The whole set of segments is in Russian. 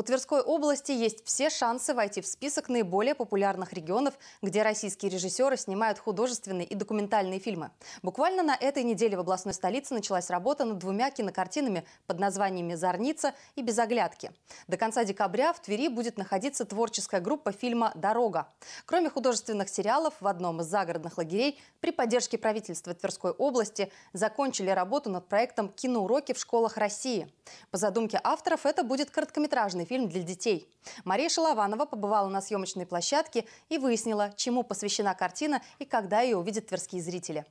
У Тверской области есть все шансы войти в список наиболее популярных регионов, где российские режиссеры снимают художественные и документальные фильмы. Буквально на этой неделе в областной столице началась работа над двумя кинокартинами под названиями «Зорница» и «Без оглядки». До конца декабря в Твери будет находиться творческая группа фильма «Дорога». Кроме художественных сериалов, в одном из загородных лагерей при поддержке правительства Тверской области закончили работу над проектом «Киноуроки в школах России». По задумке авторов, это будет короткометражный фильм для детей. Мария Шалованова побывала на съемочной площадке и выяснила, чему посвящена картина и когда ее увидят тверские зрители.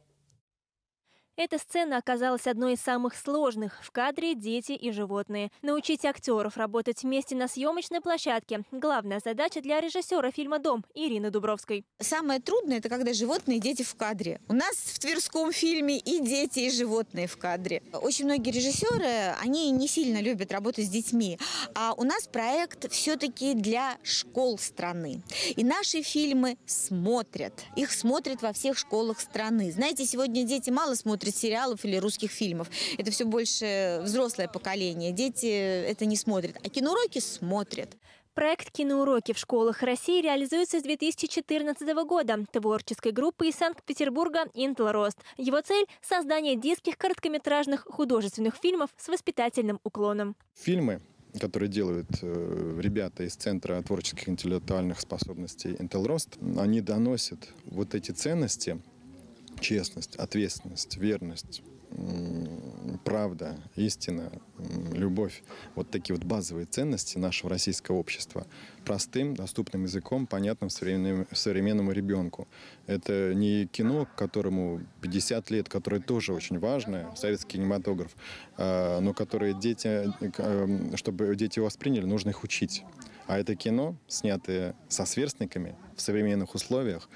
Эта сцена оказалась одной из самых сложных. В кадре дети и животные. Научить актеров работать вместе на съемочной площадке – главная задача для режиссера фильма «Дом» Ирины Дубровской. Самое трудное – это когда животные и дети в кадре. У нас в Тверском фильме и дети, и животные в кадре. Очень многие режиссеры, они не сильно любят работать с детьми. А у нас проект все-таки для школ страны. И наши фильмы смотрят. Их смотрят во всех школах страны. Знаете, сегодня дети мало смотрят смотрит сериалов или русских фильмов. Это все больше взрослое поколение. Дети это не смотрят. А киноуроки смотрят. Проект «Киноуроки в школах России» реализуется с 2014 года творческой группы из Санкт-Петербурга «Интлрост». Его цель – создание детских короткометражных художественных фильмов с воспитательным уклоном. Фильмы которые делают э, ребята из Центра творческих интеллектуальных способностей «Интелрост», они доносят вот эти ценности Честность, ответственность, верность, правда, истина, любовь. Вот такие вот базовые ценности нашего российского общества. Простым, доступным языком, понятным современному, современному ребенку. Это не кино, которому 50 лет, которое тоже очень важно, советский кинематограф, а, но которое дети, э, э, чтобы дети его восприняли, нужно их учить. А это кино, снятое со сверстниками в современных условиях,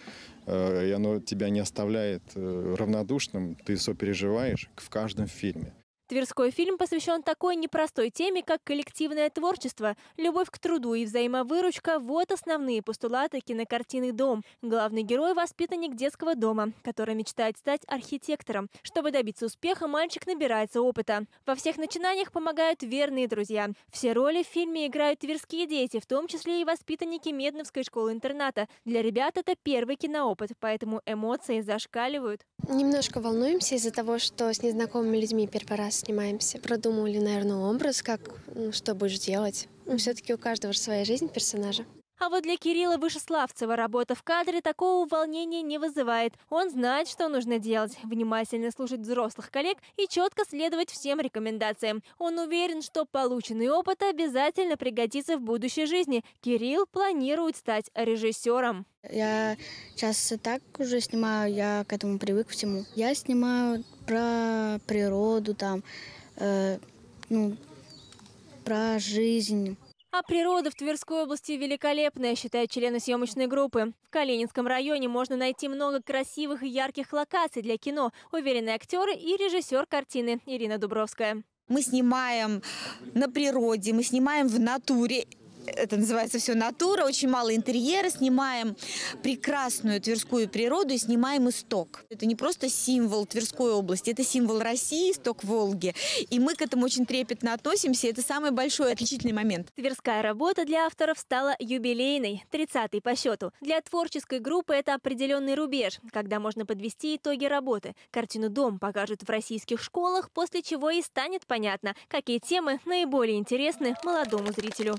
э, и оно тебя не оставляет э, равнодушным, ты сопереживаешь в каждом фильме. Тверской фильм посвящен такой непростой теме, как коллективное творчество, любовь к труду и взаимовыручка – вот основные постулаты кинокартины «Дом». Главный герой – воспитанник детского дома, который мечтает стать архитектором. Чтобы добиться успеха, мальчик набирается опыта. Во всех начинаниях помогают верные друзья. Все роли в фильме играют тверские дети, в том числе и воспитанники Медновской школы-интерната. Для ребят это первый киноопыт, поэтому эмоции зашкаливают. Немножко волнуемся из-за того, что с незнакомыми людьми первый раз снимаемся. Продумывали, наверное, образ, как, ну, что будешь делать. Ну, все-таки у каждого же своя жизнь персонажа. А вот для Кирилла Вышеславцева работа в кадре такого волнения не вызывает. Он знает, что нужно делать, внимательно слушать взрослых коллег и четко следовать всем рекомендациям. Он уверен, что полученный опыт обязательно пригодится в будущей жизни. Кирилл планирует стать режиссером. Я сейчас так уже снимаю, я к этому привык всему. Я снимаю про природу, там, э, ну, про жизнь. А природа в Тверской области великолепная, считают члены съемочной группы. В Калининском районе можно найти много красивых и ярких локаций для кино, уверены актеры и режиссер картины Ирина Дубровская. Мы снимаем на природе, мы снимаем в натуре это называется все натура, очень мало интерьера, снимаем прекрасную Тверскую природу и снимаем исток. Это не просто символ Тверской области, это символ России, исток Волги. И мы к этому очень трепетно относимся, это самый большой отличительный момент. Тверская работа для авторов стала юбилейной, 30-й по счету. Для творческой группы это определенный рубеж, когда можно подвести итоги работы. Картину «Дом» покажут в российских школах, после чего и станет понятно, какие темы наиболее интересны молодому зрителю.